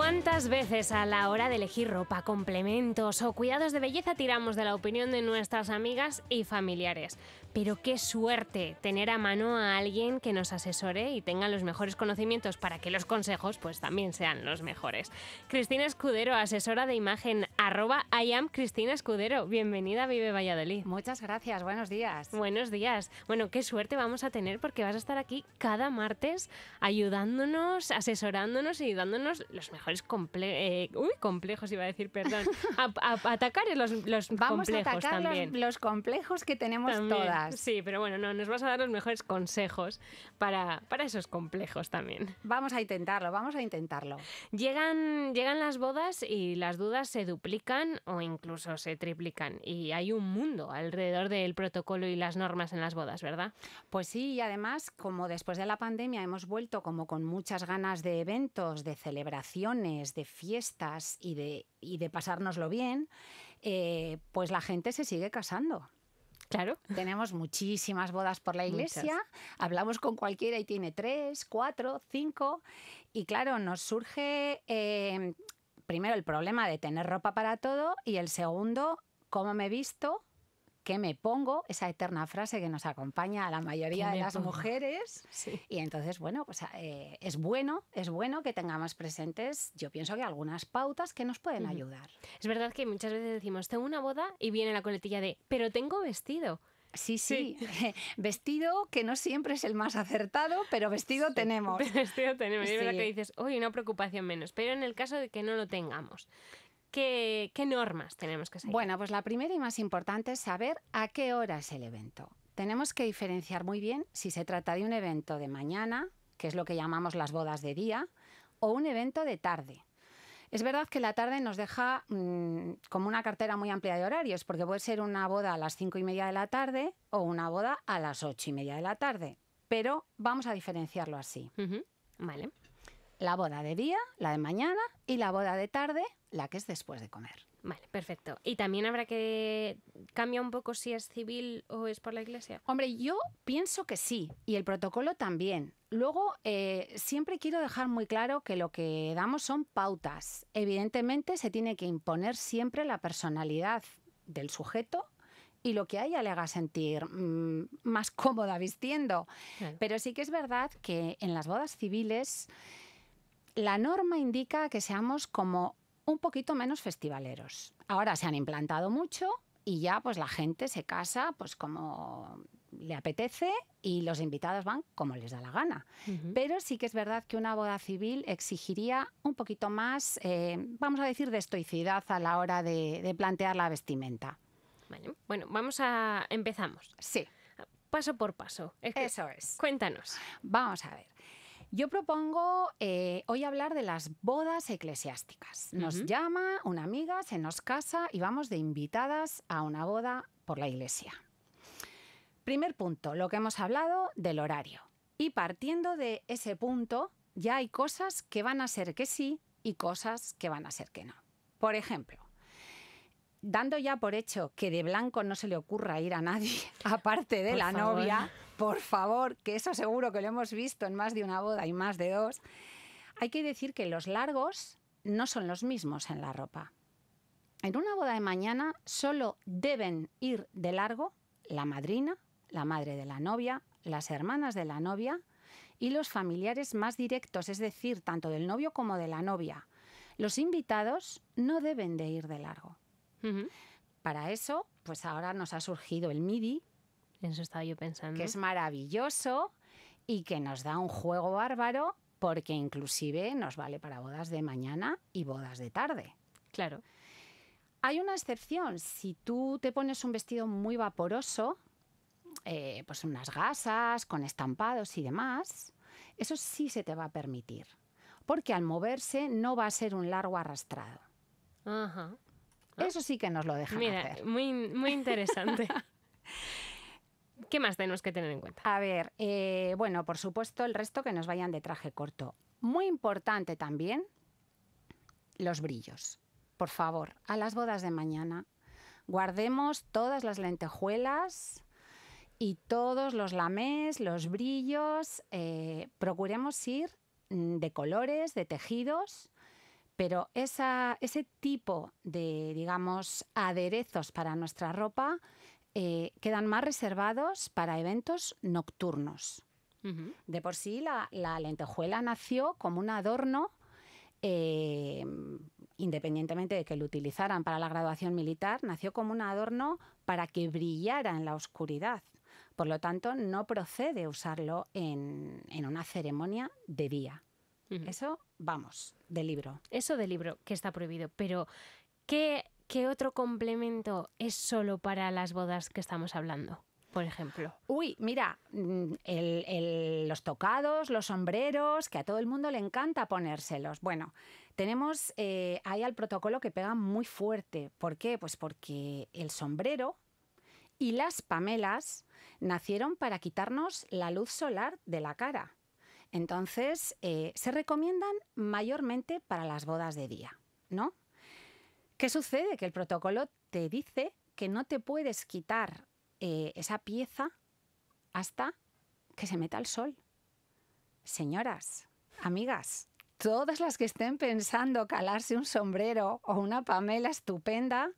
¿Cuántas veces a la hora de elegir ropa, complementos o cuidados de belleza tiramos de la opinión de nuestras amigas y familiares? Pero qué suerte tener a mano a alguien que nos asesore y tenga los mejores conocimientos para que los consejos pues también sean los mejores. Cristina Escudero, asesora de imagen arroba I am Cristina Escudero. Bienvenida a Vive Valladolid. Muchas gracias, buenos días. Buenos días. Bueno, qué suerte vamos a tener porque vas a estar aquí cada martes ayudándonos, asesorándonos y dándonos los mejores comple eh, uy, complejos, iba a decir, perdón, a, atacar los, los vamos a atacar Los, complejos que tenemos todas. Sí, pero bueno, no, nos vas a dar los mejores consejos para, para esos complejos también. Vamos a intentarlo, vamos a intentarlo. Llegan, llegan las bodas y las dudas se duplican o incluso se triplican. Y hay un mundo alrededor del protocolo y las normas en las bodas, ¿verdad? Pues sí, y además, como después de la pandemia hemos vuelto como con muchas ganas de eventos, de celebraciones, de fiestas y de, y de pasárnoslo bien, eh, pues la gente se sigue casando. Claro. Tenemos muchísimas bodas por la iglesia, hablamos con cualquiera y tiene tres, cuatro, cinco. Y claro, nos surge eh, primero, el problema de tener ropa para todo y el segundo, cómo me visto, qué me pongo, esa eterna frase que nos acompaña a la mayoría de las mujeres. Y entonces, bueno, pues eh, es bueno, es bueno que tengamos presentes, yo pienso que algunas pautas que nos pueden ayudar. Es verdad que muchas veces decimos, tengo una boda y viene la coletilla de, pero tengo vestido. Sí, sí, vestido que no siempre es el más acertado, pero vestido tenemos. Vestido tenemos. Y Es verdad que dices, uy, una preocupación menos. Pero en el caso de que no lo tengamos, ¿qué, qué normas tenemos que seguir? Bueno, pues la primera y más importante es saber a qué hora es el evento. Tenemos que diferenciar muy bien si se trata de un evento de mañana, que es lo que llamamos las bodas de día, o un evento de tarde, es verdad que la tarde nos deja mm, como una cartera muy amplia de horarios, porque puede ser una boda a las cinco y media de la tarde o una boda a las ocho y media de la tarde. Pero vamos a diferenciarlo así. Vale. La boda de día, la de mañana, y la boda de tarde, la que es después de comer. Vale, perfecto. ¿Y también habrá que cambia un poco si es civil o es por la iglesia? Hombre, yo pienso que sí, y el protocolo también. Luego, eh, siempre quiero dejar muy claro que lo que damos son pautas. Evidentemente, se tiene que imponer siempre la personalidad del sujeto y lo que haya le haga sentir mm, más cómoda vistiendo. Pero sí que es verdad que en las bodas civiles la norma indica que seamos como un poquito menos festivaleros. Ahora se han implantado mucho y ya pues la gente se casa pues como le apetece y los invitados van como les da la gana. Pero sí que es verdad que una boda civil exigiría un poquito más, eh, vamos a decir, de estoicidad a la hora de, plantear la vestimenta. Bueno, vamos a empezamos. Sí. Paso por paso. Eso es. Cuéntanos. Vamos a ver. Yo propongo eh, hoy hablar de las bodas eclesiásticas. Nos llama una amiga, se nos casa y vamos de invitadas a una boda por la iglesia. Primer punto, lo que hemos hablado del horario. Y partiendo de ese punto, ya hay cosas que van a ser que sí y cosas que van a ser que no. Por ejemplo, dando ya por hecho que de blanco no se le ocurra ir a nadie aparte de la novia, por favor, que eso seguro que lo hemos visto en más de una boda y más de dos, hay que decir que los largos no son los mismos en la ropa. En una boda de mañana solo deben ir de largo la madrina, la madre de la novia, las hermanas de la novia y los familiares más directos, es decir, tanto del novio como de la novia. Los invitados no deben de ir de largo. Para eso, pues ahora nos ha surgido el MIDI, eso estaba yo pensando. Que es maravilloso y que nos da un juego bárbaro porque inclusive nos vale para bodas de mañana y bodas de tarde. Claro. Hay una excepción. Si tú te pones un vestido muy vaporoso, eh, pues unas gasas con estampados y demás, eso sí se te va a permitir. Porque al moverse no va a ser un largo arrastrado. Eso sí que nos lo dejan hacer. Muy, muy interesante. ¿Qué más tenemos que tener en cuenta? A ver, eh, bueno, por supuesto, el resto que nos vayan de traje corto. Muy importante también los brillos. Por favor, a las bodas de mañana, guardemos todas las lentejuelas y todos los lamés, los brillos. Eh, procuremos ir mm, de colores, de tejidos, pero ese tipo de, digamos, aderezos para nuestra ropa eh, quedan más reservados para eventos nocturnos. De por sí, la, lentejuela nació como un adorno, eh, independientemente de que lo utilizaran para la graduación militar, nació como un adorno para que brillara en la oscuridad. Por lo tanto, no procede usarlo en, una ceremonia de día. Eso, vamos, de libro. Eso de libro, que está prohibido. Pero, ¿qué ¿qué otro complemento es solo para las bodas que estamos hablando? por ejemplo? Uy, mira, mm, los tocados, los sombreros, que a todo el mundo le encanta ponérselos. Bueno, tenemos eh, ahí al protocolo que pega muy fuerte. ¿Por qué? Pues porque el sombrero y las pamelas nacieron para quitarnos la luz solar de la cara. Entonces, eh, se recomiendan mayormente para las bodas de día, ¿no? ¿Qué sucede? Que el protocolo te dice que no te puedes quitar eh, esa pieza hasta que se meta el sol. Señoras, amigas, todas las que estén pensando calarse un sombrero o una pamela estupenda,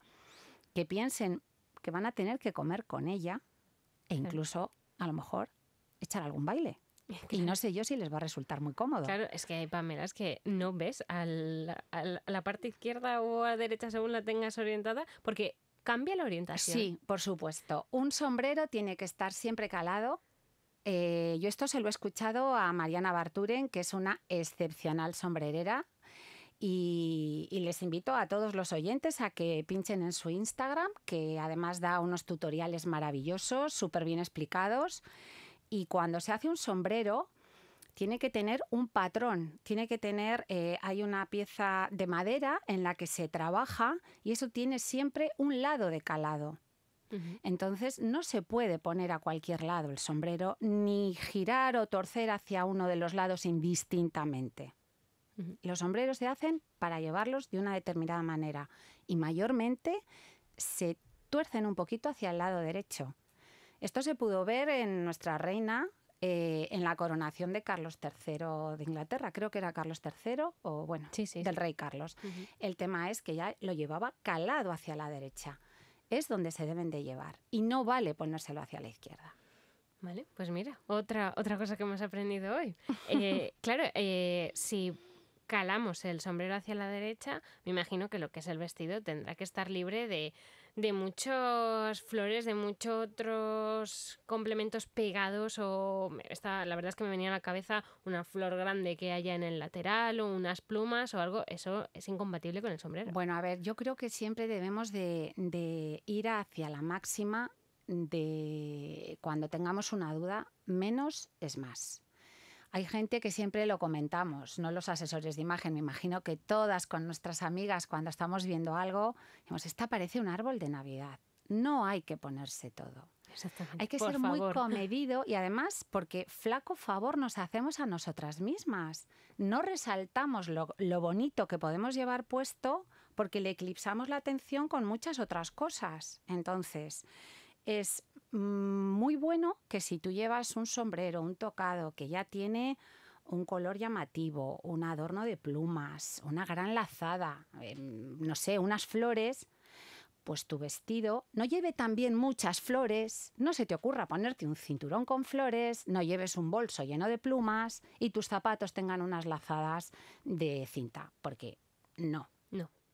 que piensen que van a tener que comer con ella e incluso a lo mejor echar algún baile. Y no sé yo si les va a resultar muy cómodo. Claro, es que hay es que no ves a la parte izquierda o a derecha según la tengas orientada, porque cambia la orientación. Sí, por supuesto. Un sombrero tiene que estar siempre calado. Eh, yo esto se lo he escuchado a Mariana Barturen, que es una excepcional sombrerera. Y, y, les invito a todos los oyentes a que pinchen en su Instagram, que además da unos tutoriales maravillosos, súper bien explicados y cuando se hace un sombrero, tiene que tener un patrón, tiene que tener, eh, hay una pieza de madera en la que se trabaja y eso tiene siempre un lado de calado. Entonces no se puede poner a cualquier lado el sombrero ni girar o torcer hacia uno de los lados indistintamente. Los sombreros se hacen para llevarlos de una determinada manera y mayormente se tuercen un poquito hacia el lado derecho esto se pudo ver en nuestra reina, eh, en la coronación de Carlos III de Inglaterra, creo que era Carlos III o bueno, del rey Carlos. El tema es que ya lo llevaba calado hacia la derecha. Es donde se deben de llevar y no vale ponérselo hacia la izquierda. Vale, pues mira, otra, otra cosa que hemos aprendido hoy. Eh, claro, eh, si calamos el sombrero hacia la derecha, me imagino que lo que es el vestido tendrá que estar libre de de muchos flores, de muchos otros complementos pegados o la verdad es que me venía a la cabeza una flor grande que haya en el lateral o unas plumas o algo, eso es incompatible con el sombrero. Bueno, a ver, yo creo que siempre debemos de, de ir hacia la máxima de cuando tengamos una duda, menos es más. Hay gente que siempre lo comentamos, no los asesores de imagen. Me imagino que todas con nuestras amigas, cuando estamos viendo algo, decimos, esta parece un árbol de Navidad. No hay que ponerse todo. Hay que ser muy comedido y además porque flaco favor nos hacemos a nosotras mismas. No resaltamos lo, bonito que podemos llevar puesto porque le eclipsamos la atención con muchas otras cosas. Entonces, es Mm, muy bueno que si tú llevas un sombrero, un tocado que ya tiene un color llamativo, un adorno de plumas, una gran lazada, eh, no sé, unas flores, pues tu vestido no lleve también muchas flores, no se te ocurra ponerte un cinturón con flores, no lleves un bolso lleno de plumas y tus zapatos tengan unas lazadas de cinta, porque no,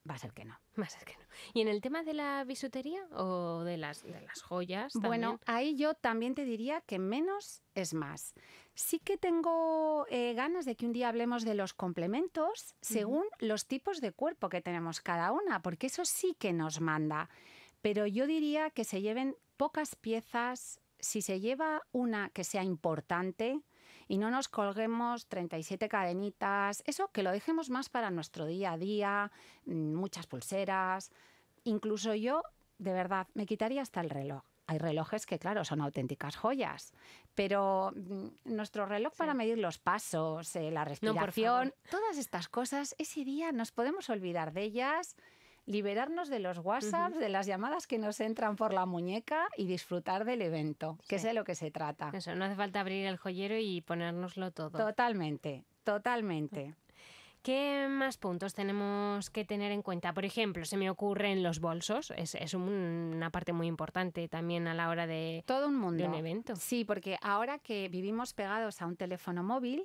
Va a ser que no. Va a que no. ¿Y en el tema de la bisutería o de las, joyas? También? Bueno, ahí yo también te diría que menos es más. Sí que tengo eh, ganas de que un día hablemos de los complementos según los tipos de cuerpo que tenemos cada una, porque eso sí que nos manda. Pero yo diría que se lleven pocas piezas. Si se lleva una que sea importante, y no nos colguemos 37 cadenitas, eso que lo dejemos más para nuestro día a día, mm, muchas pulseras. Incluso yo, de verdad, me quitaría hasta el reloj. Hay relojes que, claro, son auténticas joyas, pero mm, nuestro reloj para medir los pasos, eh, la respiración, todas estas cosas, ese día nos podemos olvidar de ellas liberarnos de los WhatsApps, de las llamadas que nos entran por la muñeca y disfrutar del evento, que es de lo que se trata. Eso, no hace falta abrir el joyero y ponérnoslo todo. Totalmente, totalmente. ¿Qué más puntos tenemos que tener en cuenta? Por ejemplo, se me ocurren los bolsos. Es, una parte muy importante también a la hora de todo un mundo de un evento. Sí, porque ahora que vivimos pegados a un teléfono móvil,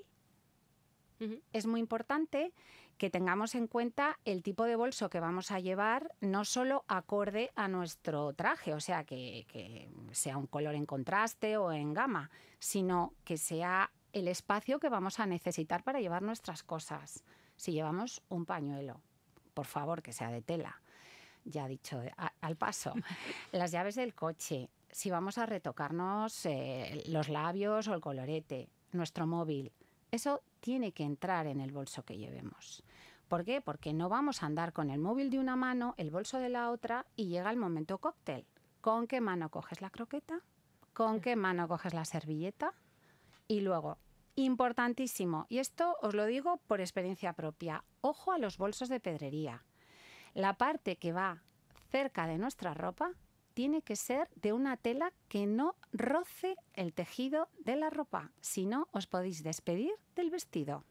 es muy importante que tengamos en cuenta el tipo de bolso que vamos a llevar, no solo acorde a nuestro traje, o sea, que, sea un color en contraste o en gama, sino que sea el espacio que vamos a necesitar para llevar nuestras cosas. Si llevamos un pañuelo, por favor, que sea de tela, ya dicho, eh, al paso. Las llaves del coche, si vamos a retocarnos eh, los labios o el colorete, nuestro móvil. Eso tiene que entrar en el bolso que llevemos. ¿Por qué? Porque no vamos a andar con el móvil de una mano, el bolso de la otra y llega el momento cóctel. ¿Con qué mano coges la croqueta? ¿Con qué mano coges la servilleta? Y luego, importantísimo, y esto os lo digo por experiencia propia, ojo a los bolsos de pedrería. La parte que va cerca de nuestra ropa tiene que ser de una tela que no roce el tejido de la ropa, si no os podéis despedir del vestido.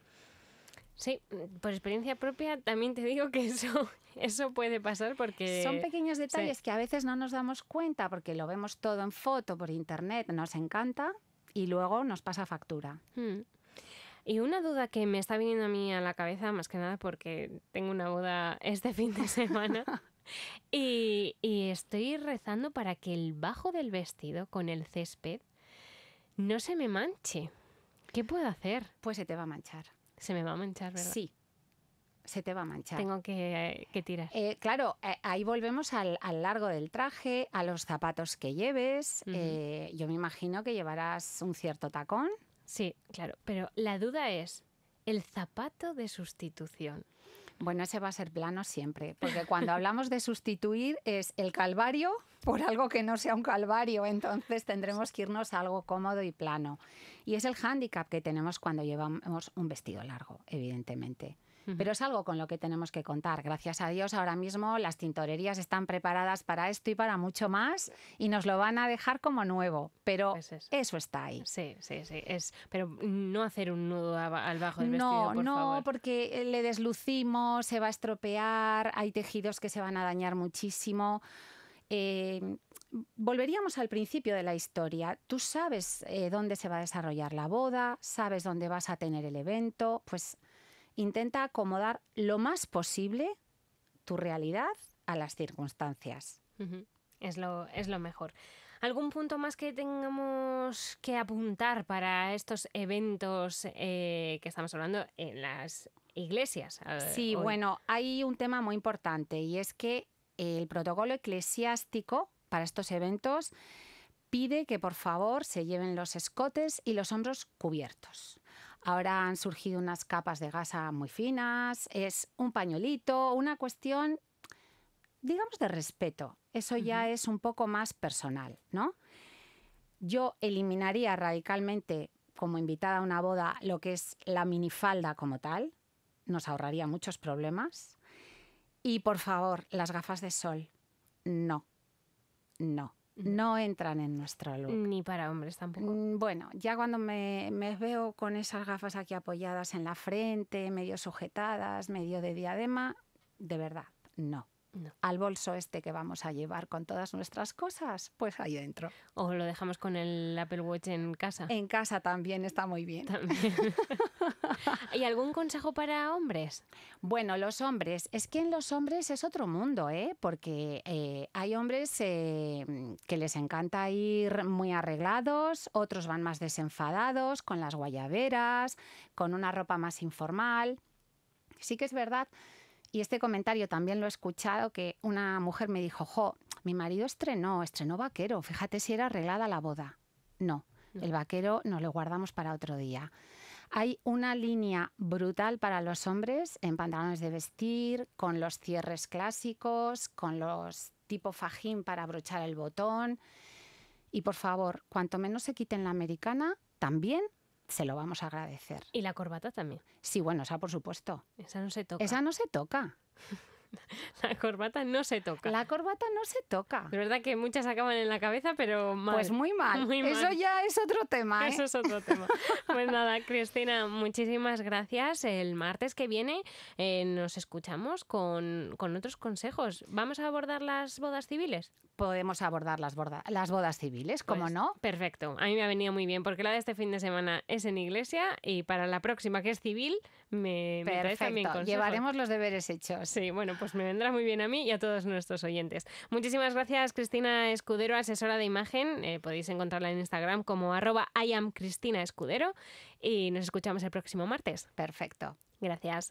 Sí, por experiencia propia también te digo que eso, eso puede pasar porque... Son pequeños detalles que a veces no nos damos cuenta porque lo vemos todo en foto, por internet, nos encanta y luego nos pasa factura. Hmm. Y una duda que me está viniendo a mí a la cabeza, más que nada porque tengo una boda este fin de semana. y, estoy rezando para que el bajo del vestido con el césped no se me manche. ¿Qué puedo hacer? Pues se te va a manchar. Se me va a manchar, ¿verdad? Sí, se te va a manchar. Tengo que, tirar. Eh, claro, eh, ahí volvemos al, largo del traje, a los zapatos que lleves. Eh, yo me imagino que llevarás un cierto tacón. Sí, claro, pero la duda es el zapato de sustitución. Bueno, ese va a ser plano siempre, porque cuando hablamos de sustituir es el calvario por algo que no sea un calvario, entonces tendremos que irnos a algo cómodo y plano. Y es el hándicap que tenemos cuando llevamos un vestido largo, evidentemente. Pero es algo con lo que tenemos que contar. Gracias a Dios, ahora mismo las tintorerías están preparadas para esto y para mucho más y nos lo van a dejar como nuevo. Pero eso. está ahí. Sí, sí, sí. Es, pero no hacer un nudo al bajo del vestido. Por no, no, porque eh, le deslucimos, se va a estropear, hay tejidos que se van a dañar muchísimo. Em, volveríamos al principio de la historia. Tú sabes eh, dónde se va a desarrollar la boda, sabes dónde vas a tener el evento, pues Intenta acomodar lo más posible tu realidad a las circunstancias. es, lo, mejor. ¿Algún punto más que tengamos que apuntar para estos eventos eh, que estamos hablando en las iglesias? Eh, sí, bueno, hay un tema muy importante y es que el protocolo eclesiástico para estos eventos pide que por favor se lleven los escotes y los hombros cubiertos. Ahora han surgido unas capas de gasa muy finas, es un pañuelito, una cuestión, digamos, de respeto. Eso ya es un poco más personal, ¿no? Yo eliminaría radicalmente como invitada a una boda lo que es la minifalda como tal, nos ahorraría muchos problemas. Y por favor, las gafas de sol, no, no no entran en nuestra luz. Ni para hombres tampoco. Mm, bueno, ya cuando me, veo con esas gafas aquí apoyadas en la frente, medio sujetadas, medio de diadema, de verdad, no al bolso este que vamos a llevar con todas nuestras cosas, pues ahí dentro. O lo dejamos con el Apple Watch en casa. En casa también está muy bien. También. ¿Y algún consejo para hombres? Bueno, los hombres, es que en los hombres es otro mundo, ¿eh? porque eh, hay hombres eh, que les encanta ir muy arreglados, otros van más desenfadados, con las guayaberas, con una ropa más informal. Sí que es verdad y este comentario también lo he escuchado que una mujer me dijo, jo, mi marido estrenó, estrenó vaquero, fíjate si era arreglada la boda. No, el vaquero nos lo guardamos para otro día. Hay una línea brutal para los hombres en pantalones de vestir, con los cierres clásicos, con los tipo fajín para abrochar el botón. Y por favor, cuanto menos se quiten la americana, también se lo vamos a agradecer. Y la corbata también. Sí, bueno, esa por supuesto. Esa no se toca. Esa no se toca. la corbata no se toca. La corbata no se toca. Es verdad que muchas acaban en la cabeza, pero mal. Pues muy mal. Eso ya es otro tema. ¿eh? Eso es otro tema. pues nada, Cristina, muchísimas gracias. El martes que viene eh, nos escuchamos con, otros consejos. ¿Vamos a abordar las bodas civiles? Podemos abordar las, las bodas civiles, ¿cómo pues, no? Perfecto. A mí me ha venido muy bien porque la de este fin de semana es en iglesia y para la próxima que es civil me, Perfecto. Llevaremos los deberes hechos. Sí, bueno, pues me vendrá muy bien a mí y a todos nuestros oyentes. Muchísimas gracias, Cristina Escudero, asesora de imagen. Eh, podéis encontrarla en Instagram como arroba Escudero y nos escuchamos el próximo martes. Perfecto. Gracias.